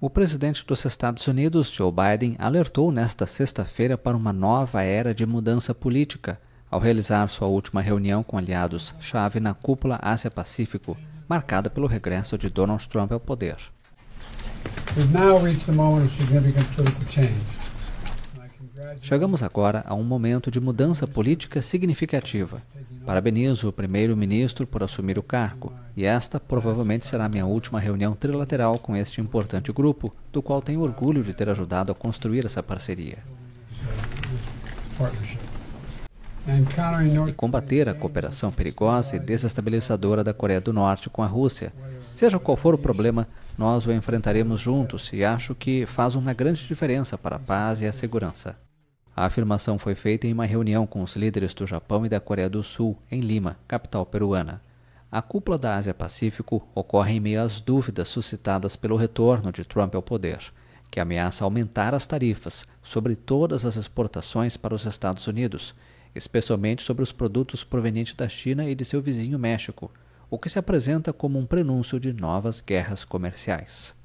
O presidente dos Estados Unidos, Joe Biden, alertou nesta sexta-feira para uma nova era de mudança política, ao realizar sua última reunião com aliados-chave na cúpula Ásia-Pacífico, marcada pelo regresso de Donald Trump ao poder. We've now reached the moment of significant political change. Chegamos agora a um momento de mudança política significativa. Parabenizo o primeiro-ministro por assumir o cargo, e esta provavelmente será minha última reunião trilateral com este importante grupo, do qual tenho orgulho de ter ajudado a construir essa parceria. E combater a cooperação perigosa e desestabilizadora da Coreia do Norte com a Rússia. Seja qual for o problema, nós o enfrentaremos juntos e acho que faz uma grande diferença para a paz e a segurança. A afirmação foi feita em uma reunião com os líderes do Japão e da Coreia do Sul, em Lima, capital peruana. A cúpula da Ásia-Pacífico ocorre em meio às dúvidas suscitadas pelo retorno de Trump ao poder, que ameaça aumentar as tarifas sobre todas as exportações para os Estados Unidos, especialmente sobre os produtos provenientes da China e de seu vizinho México, o que se apresenta como um prenúncio de novas guerras comerciais.